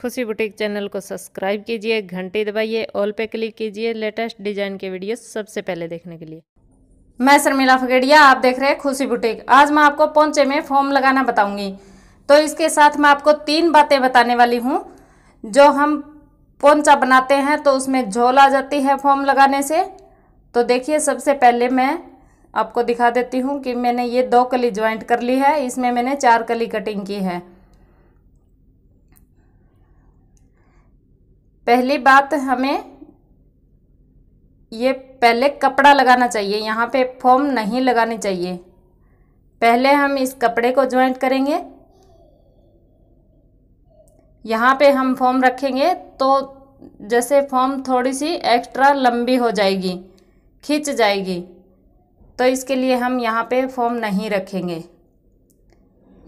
खुशी boutique channel को subscribe कीजिए घंटी दबाइए ऑल पे क्लिक कीजिए लेटेस्ट डिजाइन के वीडियो सबसे पहले देखने के लिए मैं शर्मिला फगेड़िया आप देख रहे हैं खुशी बुटीक आज मैं आपको पौचे में फॉर्म लगाना बताऊंगी तो इसके साथ मैं आपको तीन बातें बताने वाली हूँ जो हम पोंचा बनाते हैं तो उसमें झोल आ जाती है फॉर्म लगाने से तो देखिए सबसे पहले मैं आपको दिखा देती हूँ कि मैंने ये दो कली ज्वाइंट कर ली है इसमें मैंने चार कली कटिंग की है पहली बात हमें ये पहले कपड़ा लगाना चाहिए यहाँ पे फॉर्म नहीं लगानी चाहिए पहले हम इस कपड़े को ज्वाइंट करेंगे यहाँ पे हम फॉर्म रखेंगे तो जैसे फॉर्म थोड़ी सी एक्स्ट्रा लंबी हो जाएगी खींच जाएगी तो इसके लिए हम यहाँ पे फॉर्म नहीं रखेंगे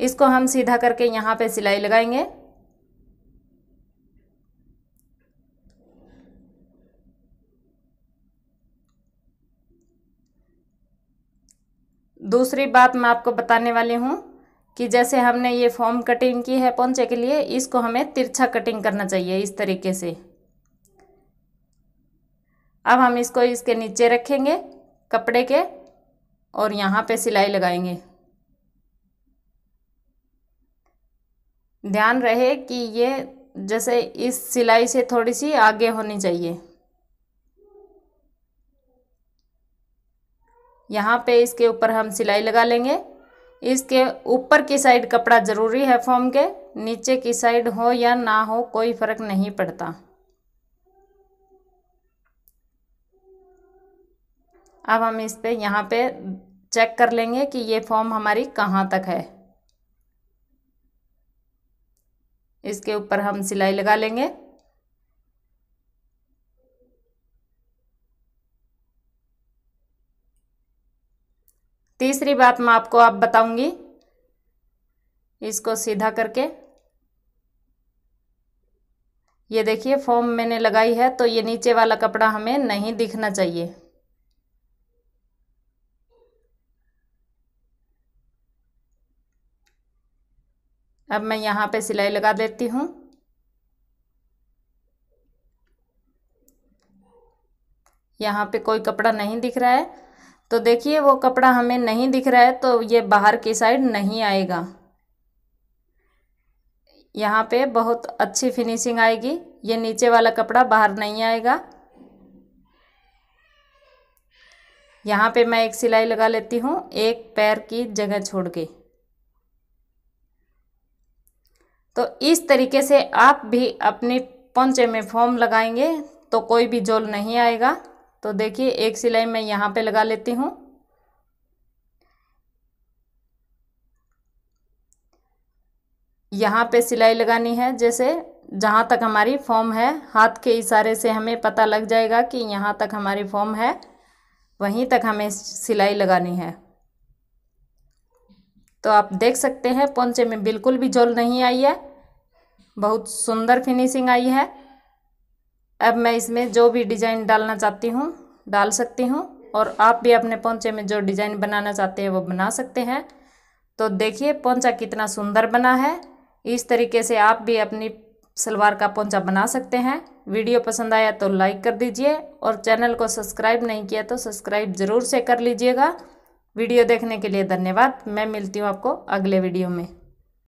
इसको हम सीधा करके यहाँ पे सिलाई लगाएंगे दूसरी बात मैं आपको बताने वाली हूँ कि जैसे हमने ये फॉर्म कटिंग की है पोंचे के लिए इसको हमें तिरछा कटिंग करना चाहिए इस तरीके से अब हम इसको इसके नीचे रखेंगे कपड़े के और यहाँ पे सिलाई लगाएंगे ध्यान रहे कि ये जैसे इस सिलाई से थोड़ी सी आगे होनी चाहिए यहाँ पे इसके ऊपर हम सिलाई लगा लेंगे इसके ऊपर की साइड कपड़ा ज़रूरी है फॉर्म के नीचे की साइड हो या ना हो कोई फ़र्क नहीं पड़ता अब हम इस पर यहाँ पे चेक कर लेंगे कि ये फॉर्म हमारी कहाँ तक है इसके ऊपर हम सिलाई लगा लेंगे तीसरी बात मैं आपको आप बताऊंगी इसको सीधा करके ये देखिए फॉर्म मैंने लगाई है तो ये नीचे वाला कपड़ा हमें नहीं दिखना चाहिए अब मैं यहाँ पे सिलाई लगा देती हूँ यहाँ पे कोई कपड़ा नहीं दिख रहा है तो देखिए वो कपड़ा हमें नहीं दिख रहा है तो ये बाहर की साइड नहीं आएगा यहाँ पे बहुत अच्छी फिनिशिंग आएगी ये नीचे वाला कपड़ा बाहर नहीं आएगा यहाँ पे मैं एक सिलाई लगा लेती हूँ एक पैर की जगह छोड़ के तो इस तरीके से आप भी अपने पंचे में फॉर्म लगाएंगे तो कोई भी जोल नहीं आएगा तो देखिए एक सिलाई मैं यहाँ पे लगा लेती हूँ यहाँ पे सिलाई लगानी है जैसे जहाँ तक हमारी फॉर्म है हाथ के इशारे से हमें पता लग जाएगा कि यहाँ तक हमारी फॉर्म है वहीं तक हमें सिलाई लगानी है तो आप देख सकते हैं पोंचे में बिल्कुल भी जोल नहीं आई है बहुत सुंदर फिनिशिंग आई है अब मैं इसमें जो भी डिज़ाइन डालना चाहती हूँ डाल सकती हूँ और आप भी अपने पोंचे में जो डिज़ाइन बनाना चाहते हैं वो बना सकते हैं तो देखिए पोंचा कितना सुंदर बना है इस तरीके से आप भी अपनी सलवार का पोंचा बना सकते हैं वीडियो पसंद आया तो लाइक कर दीजिए और चैनल को सब्सक्राइब नहीं किया तो सब्सक्राइब ज़रूर से कर लीजिएगा वीडियो देखने के लिए धन्यवाद मैं मिलती हूँ आपको अगले वीडियो में